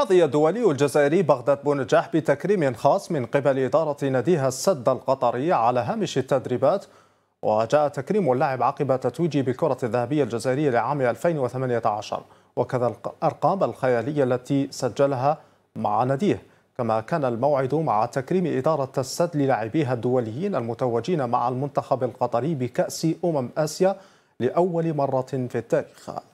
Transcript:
حظي الدولي الجزائري بغداد بونجاح بتكريم خاص من قبل إدارة ناديها السد القطري على هامش التدريبات وجاء تكريم اللاعب عقب تتويجه بالكرة الذهبية الجزائرية لعام 2018 وكذا الأرقام الخيالية التي سجلها مع ناديه كما كان الموعد مع تكريم إدارة السد للاعبيها الدوليين المتوجين مع المنتخب القطري بكأس أمم آسيا لأول مرة في التاريخ